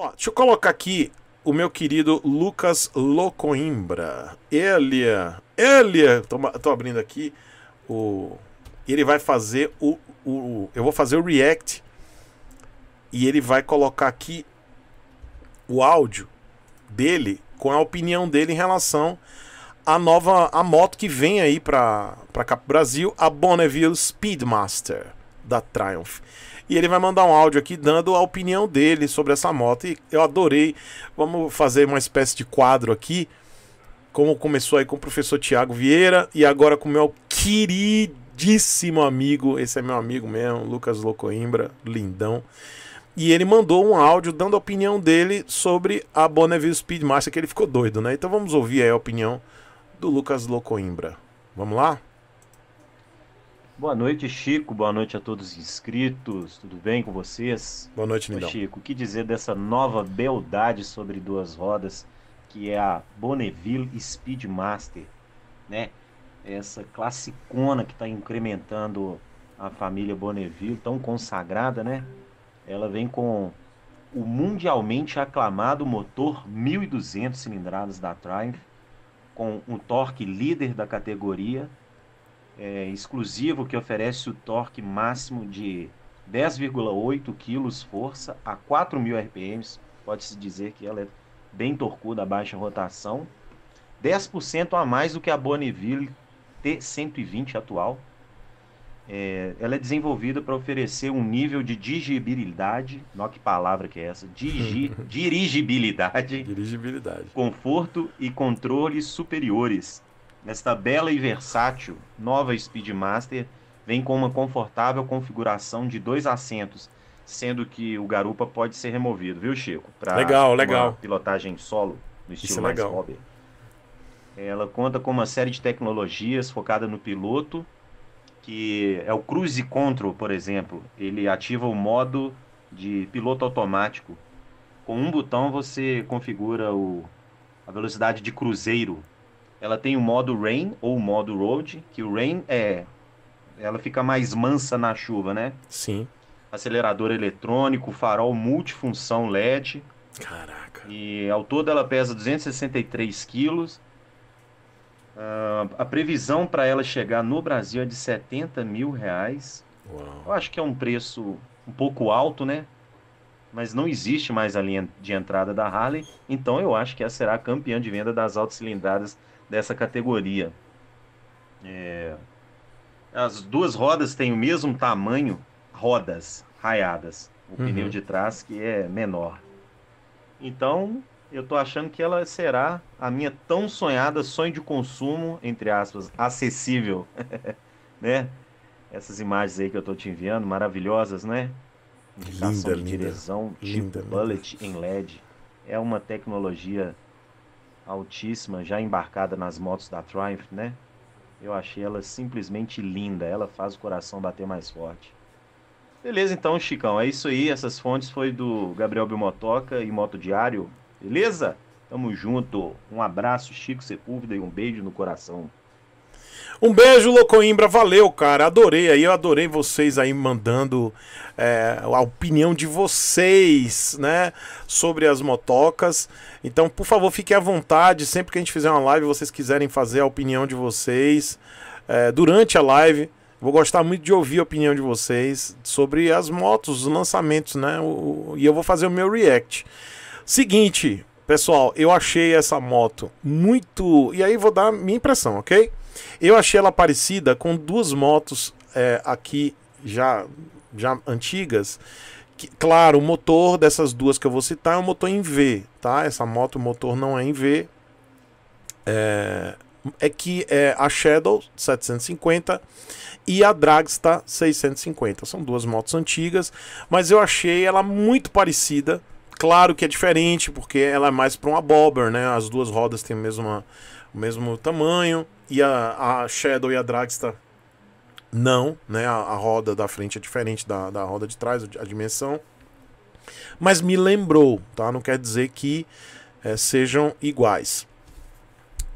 Ó, deixa eu colocar aqui o meu querido Lucas Locoimbra. Ele, ele, tô, tô abrindo aqui o ele vai fazer o, o eu vou fazer o react e ele vai colocar aqui o áudio dele com a opinião dele em relação à nova a moto que vem aí para para Brasil, a Bonneville Speedmaster da Triumph e ele vai mandar um áudio aqui dando a opinião dele sobre essa moto. E eu adorei. Vamos fazer uma espécie de quadro aqui. Como começou aí com o professor Tiago Vieira e agora com o meu queridíssimo amigo, esse é meu amigo mesmo, Lucas Locoimbra, lindão. E ele mandou um áudio dando a opinião dele sobre a Bonneville Speedmaster, que ele ficou doido, né? Então vamos ouvir aí a opinião do Lucas Locoimbra. Vamos lá? Boa noite, Chico. Boa noite a todos os inscritos. Tudo bem com vocês? Boa noite, Chico, o que dizer dessa nova beldade sobre duas rodas, que é a Bonneville Speedmaster, né? Essa classicona que está incrementando a família Bonneville, tão consagrada, né? Ela vem com o mundialmente aclamado motor 1200 cilindradas da Triumph, com um torque líder da categoria, é, exclusivo que oferece o torque máximo de 10,8 kg força a 4.000 RPMs. Pode-se dizer que ela é bem torcuda, baixa rotação. 10% a mais do que a Bonneville T120 atual. É, ela é desenvolvida para oferecer um nível de dirigibilidade, não que palavra que é essa, Digi, dirigibilidade, dirigibilidade, conforto e controles superiores esta bela e versátil nova Speedmaster vem com uma confortável configuração de dois assentos, sendo que o garupa pode ser removido, viu, Chico? Pra legal, legal. pilotagem solo, no estilo Isso é mais hobby. Ela conta com uma série de tecnologias focada no piloto, que é o Cruise Control, por exemplo. Ele ativa o modo de piloto automático. Com um botão você configura o, a velocidade de cruzeiro ela tem o modo rain ou o modo road, que o rain é ela fica mais mansa na chuva, né? Sim. Acelerador eletrônico, farol multifunção LED. Caraca. E ao todo ela pesa 263 quilos. Uh, a previsão para ela chegar no Brasil é de 70 mil reais. Uau. Eu acho que é um preço um pouco alto, né? Mas não existe mais a linha de entrada da Harley, então eu acho que ela será a campeã de venda das altas cilindradas dessa categoria. É... As duas rodas têm o mesmo tamanho, rodas raiadas, o uhum. pneu de trás que é menor. Então, eu estou achando que ela será a minha tão sonhada sonho de consumo, entre aspas, acessível, né? Essas imagens aí que eu estou te enviando, maravilhosas, né? Indicação linda, de direção tipo linda, linda, bullet em LED. É uma tecnologia altíssima, já embarcada nas motos da Triumph, né? Eu achei ela simplesmente linda, ela faz o coração bater mais forte. Beleza então, Chicão, é isso aí, essas fontes foi do Gabriel Bimotoca e Moto Diário, beleza? Tamo junto, um abraço, Chico Sepúlveda e um beijo no coração. Um beijo, Locoimbra. Valeu, cara. Adorei aí. Eu adorei vocês aí mandando é, a opinião de vocês, né? Sobre as motocas. Então, por favor, fiquem à vontade. Sempre que a gente fizer uma live, vocês quiserem fazer a opinião de vocês é, durante a live. Vou gostar muito de ouvir a opinião de vocês sobre as motos, os lançamentos, né? O, o, e eu vou fazer o meu react. Seguinte, pessoal, eu achei essa moto muito. E aí vou dar minha impressão, ok? Eu achei ela parecida com duas motos é, aqui já, já antigas. Que, claro, o motor dessas duas que eu vou citar é um motor em V, tá? Essa moto, o motor não é em V. É, é que é a Shadow 750 e a Dragsta 650. São duas motos antigas, mas eu achei ela muito parecida. Claro que é diferente, porque ela é mais para uma bobber, né? As duas rodas têm a mesma o mesmo tamanho. E a, a Shadow e a Dragster não, né? A, a, roda da frente é diferente da, da roda de trás, a dimensão. Mas me lembrou, tá? Não quer dizer que é, sejam iguais.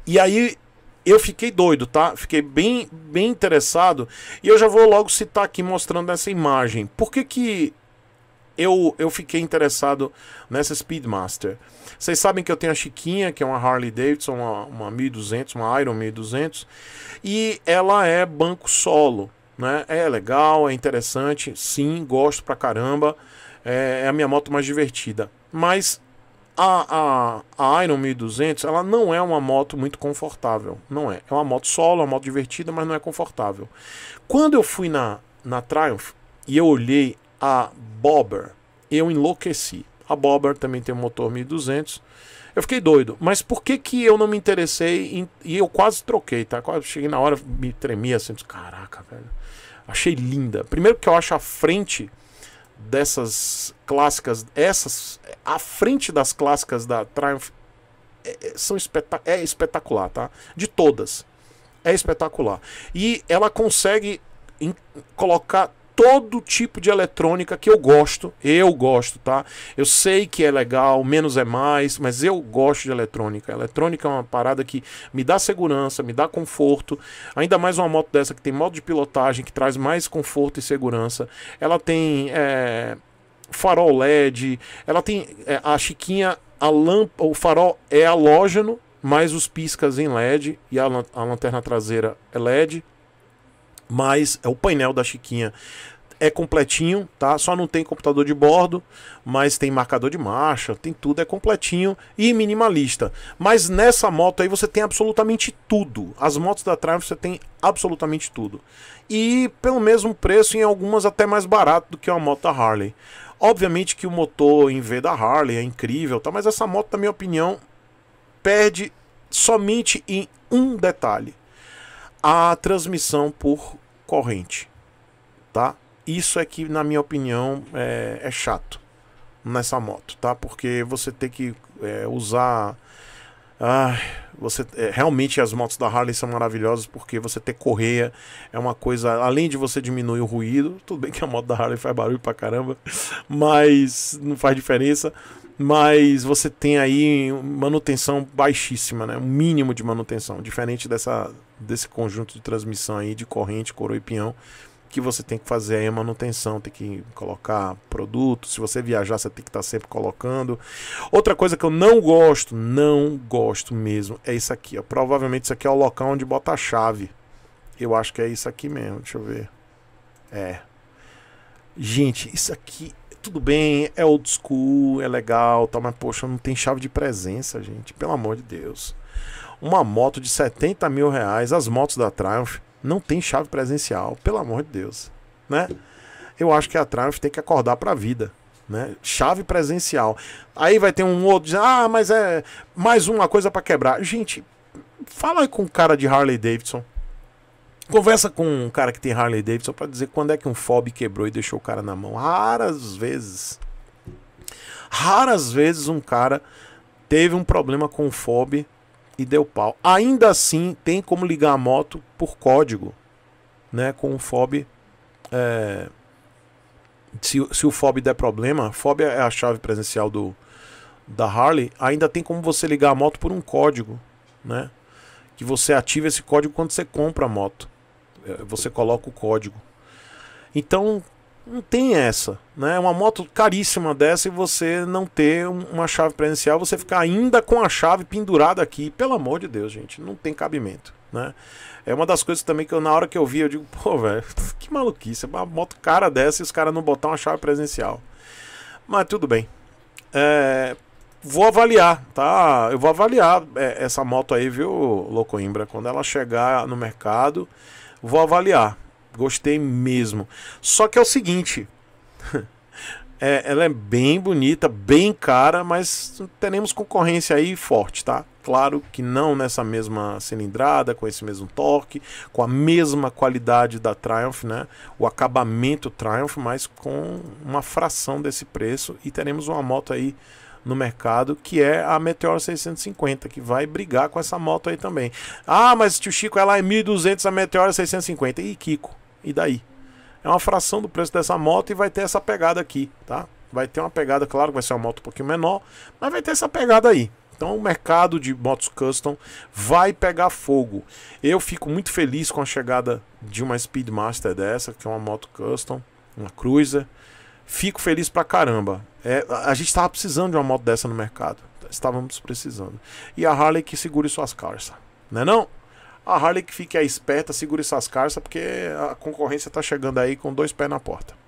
E aí eu fiquei doido, tá? Fiquei bem, bem interessado. E eu já vou logo citar aqui mostrando essa imagem. Por que que eu, eu fiquei interessado nessa Speedmaster. Vocês sabem que eu tenho a Chiquinha, que é uma Harley Davidson, uma, uma 1200, uma Iron 1200, e ela é banco solo, né? É legal, é interessante, sim, gosto pra caramba, é, é a minha moto mais divertida. Mas a, a, a Iron 1200, ela não é uma moto muito confortável, não é. É uma moto solo, é uma moto divertida, mas não é confortável. Quando eu fui na, na Triumph e eu olhei a Bobber. Eu enlouqueci. A Bobber também tem um motor 1200. Eu fiquei doido. Mas por que que eu não me interessei? Em... E eu quase troquei, tá? Quase cheguei na hora, me tremia assim. Caraca, velho. Achei linda. Primeiro que eu acho a frente dessas clássicas, essas, a frente das clássicas da Triumph é, é são espeta é espetacular, tá? De todas. É espetacular. E ela consegue colocar todo tipo de eletrônica que eu gosto. Eu gosto, tá? Eu sei que é legal, menos é mais, mas eu gosto de eletrônica. eletrônica é uma parada que me dá segurança, me dá conforto. Ainda mais uma moto dessa que tem modo de pilotagem, que traz mais conforto e segurança. Ela tem é, farol LED, ela tem é, a chiquinha, a lâmpada, o farol é halógeno, mais os piscas em LED e a, lan a lanterna traseira é LED mas é o painel da Chiquinha é completinho, tá? Só não tem computador de bordo, mas tem marcador de marcha, tem tudo, é completinho e minimalista. Mas nessa moto aí você tem absolutamente tudo. As motos da Triumph você tem absolutamente tudo. E pelo mesmo preço, em algumas até mais barato do que uma moto da Harley. Obviamente que o motor em V da Harley é incrível, tá? Mas essa moto, na minha opinião, perde somente em um detalhe. A transmissão por corrente, tá? Isso é que, na minha opinião, é, é chato nessa moto, tá? Porque você tem que é, usar... Ah, você é, realmente as motos da Harley são maravilhosas porque você ter correia é uma coisa além de você diminuir o ruído tudo bem que a moto da Harley faz barulho pra caramba mas não faz diferença mas você tem aí manutenção baixíssima, né? Um mínimo de manutenção, diferente dessa, desse conjunto de transmissão aí de corrente, coroa e pinhão, que você tem que fazer aí a manutenção, tem que colocar produto, se você viajar você tem que estar tá sempre colocando. Outra coisa que eu não gosto, não gosto mesmo, é isso aqui, ó. Provavelmente isso aqui é o local onde bota a chave. Eu acho que é isso aqui mesmo, deixa eu ver. É. Gente, isso aqui tudo bem, é old school, é legal, tá, mas poxa, não tem chave de presença, gente. Pelo amor de Deus. Uma moto de 70 mil reais, as motos da Triumph, não tem chave presencial, pelo amor de Deus. Né? Eu acho que a Triumph tem que acordar para a vida. Né? Chave presencial. Aí vai ter um outro dizendo, ah, mas é mais uma coisa para quebrar. Gente, fala com o cara de Harley Davidson. Conversa com um cara que tem Harley Davidson para dizer quando é que um fob quebrou e deixou o cara na mão. Raras vezes. Raras vezes um cara teve um problema com o fob e deu pau. Ainda assim, tem como ligar a moto por código, né? Com o fob. É... Se, se o fob der problema, fob é a chave presencial do, da Harley, ainda tem como você ligar a moto por um código, né? Que você ativa esse código quando você compra a moto. Eh, você coloca o código. Então, não tem essa, né? Uma moto caríssima dessa e você não ter uma chave presencial, você ficar ainda com a chave pendurada aqui, pelo amor de Deus, gente, não tem cabimento, né? É uma das coisas também que eu, na hora que eu vi, eu digo, pô, velho, que maluquice, uma moto cara dessa e os caras não botar uma chave presencial. Mas tudo bem. É, vou avaliar, tá? Eu vou avaliar é, essa moto aí, viu, Locoimbra, quando ela chegar no mercado. Vou avaliar. Gostei mesmo. Só que é o seguinte. é, ela é bem bonita, bem cara, mas teremos concorrência aí forte, tá? Claro que não nessa mesma cilindrada, com esse mesmo torque, com a mesma qualidade da Triumph, né? O acabamento Triumph, mas com uma fração desse preço e teremos uma moto aí no mercado, que é a Meteor 650, que vai brigar com essa moto aí também. Ah, mas tio Chico, ela é 1.200, a Meteor 650. É e Kiko, e daí? É uma fração do preço dessa moto e vai ter essa pegada aqui, tá? Vai ter uma pegada, claro que vai ser uma moto um pouquinho menor, mas vai ter essa pegada aí. Então o mercado de motos custom vai pegar fogo. Eu fico muito feliz com a chegada de uma Speedmaster dessa, que é uma moto custom, uma Cruiser. Fico feliz pra caramba. É, a gente estava precisando de uma moto dessa no mercado. Estávamos precisando. E a Harley que segure suas carças. Não é não? A Harley que fique esperta, segure suas carças, porque a concorrência está chegando aí com dois pés na porta.